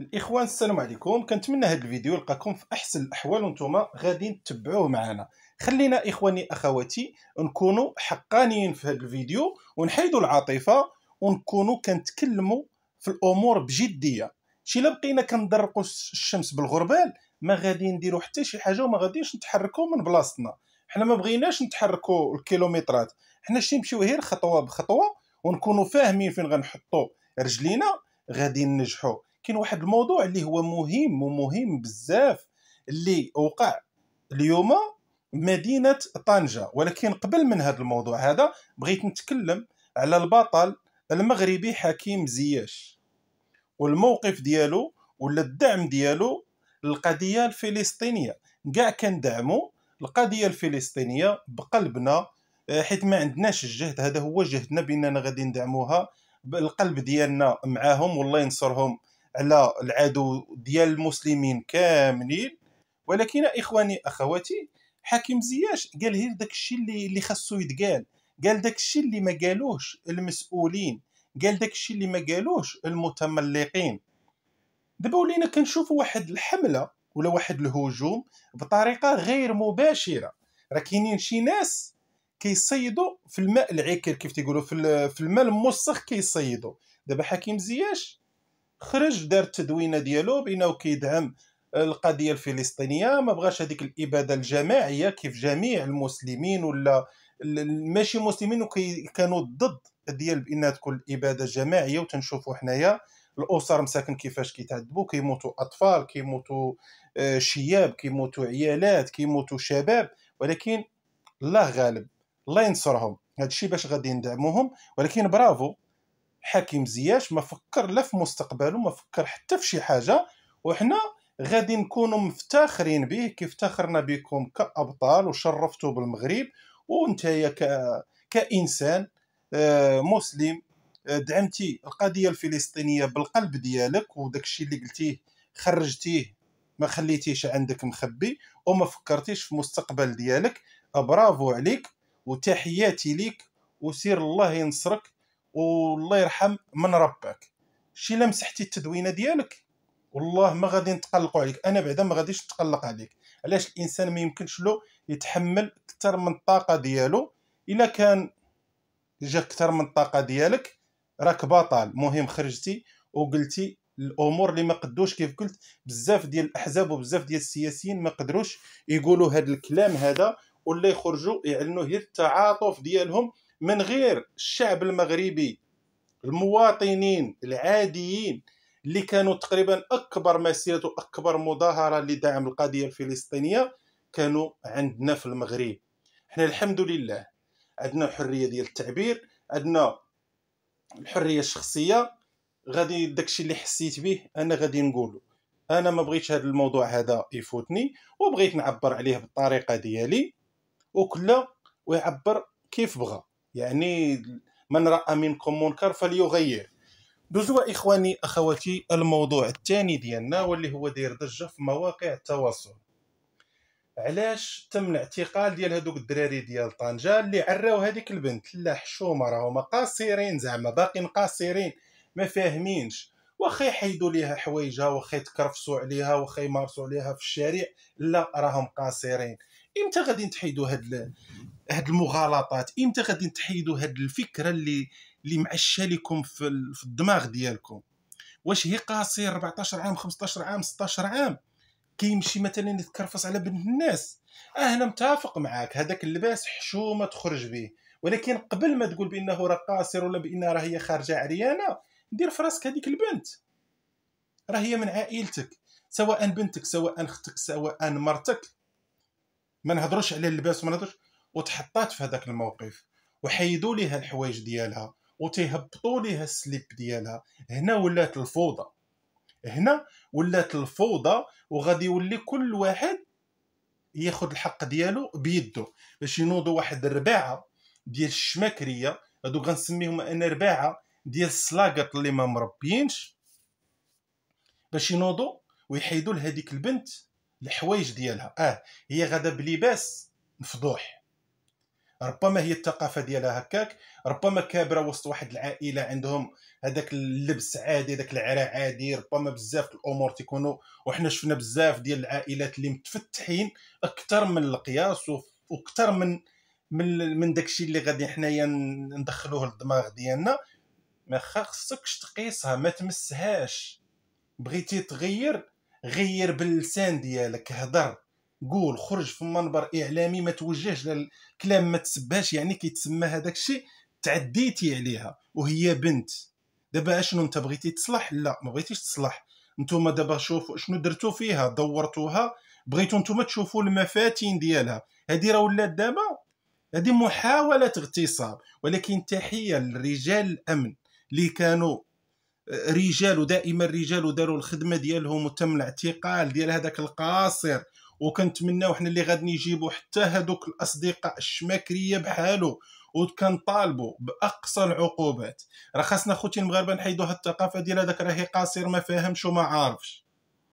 الاخوان السلام عليكم كنتمنى هذا الفيديو يلقاكم في احسن الاحوال وانتم غادي تتبعوه معنا خلينا اخواني اخواتي نكونوا حقانيين في هذا الفيديو ونحيدوا العاطفه ونكونوا كنتكلموا في الامور بجديه شي لا بقينا كنضرقوا الشمس بالغربال ما غادي نديروا حتى شي حاجه وما غاديش نتحركوا من بلاصتنا حنا ما بغيناش نتحركوا الكيلومترات حنا شي نمشيو غير خطوه بخطوه ونكونوا فاهمين فين غنحطوا رجلينا غادي ننجحوا كاين واحد الموضوع اللي هو مهم ومهم بزاف اللي وقع اليوم مدينه طنجه ولكن قبل من هذا الموضوع هذا بغيت نتكلم على البطل المغربي حكيم زياش والموقف ديالو ولا الدعم ديالو للقضيه الفلسطينيه كاع كندعمو القضيه الفلسطينيه بقلبنا آه، حيت ما عندناش الجهد هذا هو جهدنا باننا غادي ندعموها بالقلب ديالنا معاهم والله ينصرهم على العدو ديال المسلمين كاملين ولكن اخواني اخواتي حكيم زياش قال غير داك الشيء اللي اللي خاصو يتقال قال داك الشيء اللي ما قالوش المسؤولين قال داك الشيء اللي ما قالوش المتملقين دابا ولينا كنشوفوا واحد الحمله ولا واحد الهجوم بطريقه غير مباشره راه كاينين شي ناس كيصيدوا في الماء العكر كيف تيقولوا في الماء الموسخ كيصيدوا دابا حكيم زياش خرج دار التدوينه ديالو بانه كيدعم القضيه الفلسطينيه ما بغاش هذيك الاباده الجماعيه كيف جميع المسلمين ولا ماشي مسلمين كانوا ضد ديال بان تكون الاباده الجماعيه وتنشوفوا حنايا الاسر مساكن كيفاش كيتعذبوا كيموتوا اطفال كيموتوا آه، شياب كيموتوا عيالات كيموتوا شباب ولكن الله غالب الله ينصرهم هادشي باش غادي ندعموهم ولكن برافو حكيم زياش ما فكر لا في مستقبله ما فكر حتى في شي حاجه وحنا غادي نكونوا مفتخرين به كيف افتخرنا بكم كابطال وشرفتوا بالمغرب يا ك... كانسان آه، مسلم آه، دعمتي القضيه الفلسطينيه بالقلب ديالك وداك الشيء اللي قلتيه خرجتيه ما خليتيش عندك مخبي وما فكرتيش في مستقبل ديالك برافو عليك وتحياتي ليك وسير الله ينصرك والله يرحم من ربك شي لا مسحتي التدوينه ديالك والله ما غادي نتقلقوا عليك انا بعدا ما غاديش نتقلق عليك علاش الانسان ما يمكنش له يتحمل اكثر من الطاقه ديالو الا كان جا اكثر من الطاقه ديالك راك بطل مهم خرجتي وقلتي الامور اللي ما قدوش كيف قلت بزاف ديال الاحزاب وبزاف ديال السياسيين ما قدروش يقولوا هذا الكلام هذا ولا يخرجوا يعلنوا هي التعاطف ديالهم من غير الشعب المغربي المواطنين العاديين اللي كانوا تقريبا اكبر مسيره واكبر مظاهره لدعم القضيه الفلسطينيه كانوا عندنا في المغرب احنا الحمد لله عندنا حريه ديال التعبير عندنا الحريه الشخصيه غادي داكشي اللي حسيت به انا غادي نقوله انا ما بغيتش هذا الموضوع هذا يفوتني وبغيت نعبر عليه بالطريقه ديالي وكل ويعبر كيف بغى يعني من راى منكم منكر فليغير دوزوا اخواني اخواتي الموضوع الثاني ديالنا واللي هو داير ضجه في مواقع التواصل علاش تم الاعتقال ديال هذوك الدراري ديال طنجه اللي عراو هذيك البنت لا حشومه راهما قاصرين زعما باقيين قاصرين ما فاهمينش واخا يحيدوا ليها حوايجها واخا يتكرفسوا عليها واخا يمارسوا عليها في الشارع لا راهم قاصرين امتى غادي تحيدوا هاد هاد المغالطات امتى غادي تحيدوا هاد الفكره اللي اللي معشه لكم في, في الدماغ ديالكم واش هي قاصر 14 عام 15 عام 16 عام كيمشي مثلا يتكرفص على بنت الناس اه انا متفق معاك هذاك اللباس حشومه تخرج به ولكن قبل ما تقول بانه راه قاصر ولا بانها راه هي خارجه عريانه دير في راسك هذيك البنت راه هي من عائلتك سواء بنتك سواء اختك سواء مرتك ما نهضروش على اللباس وما نهضروش وتحطات في هذاك الموقف وحيدوا ليها الحوايج ديالها وتهبطوا ليها السليب ديالها هنا ولات الفوضى هنا ولات الفوضى وغادي يولي كل واحد ياخذ الحق ديالو بيدو باش ينوضوا واحد الرباعه ديال الشماكريه هادو غنسميهم انا رباعه ديال السلاقط اللي ما مربينش باش ينوضوا ويحيدوا لهذيك البنت الحوايج ديالها اه هي غادا بلباس مفضوح ربما هي الثقافه ديالها هكاك ربما كابره وسط واحد العائله عندهم هذاك اللبس عادي هذاك العراء عادي ربما بزاف الامور تيكونوا وحنا شفنا بزاف ديال العائلات اللي متفتحين اكثر من القياس واكثر من من من داكشي اللي غادي حنايا ندخلوه للدماغ ديالنا ما خاصكش تقيسها ما تمسهاش بغيتي تغير غير باللسان ديالك هضر قول خرج في منبر اعلامي ما توجهش للكلام ما تسبهاش يعني كيتسمى هذاك الشيء تعديتي عليها وهي بنت دابا اشنو انت بغيتي تصلح لا ما بغيتيش تصلح نتوما دابا شوفوا شنو درتو فيها دورتوها بغيتو نتوما تشوفوا المفاتن ديالها هذه راه ولات دابا هذه محاولة اغتصاب ولكن تحية لرجال الأمن اللي كانوا رجال ودائما رجال وداروا الخدمة ديالهم وتم الاعتقال ديال هذاك القاصر وكنتمناو حنا اللي غادي يجيبوا حتى هذوك الاصدقاء الشماكريه بحالو طالبوا باقصى العقوبات راه خاصنا خوتي المغاربه نحيدوا هالثقافه الثقافه ديال هذاك راهي قاصر ما فاهمش وما عارفش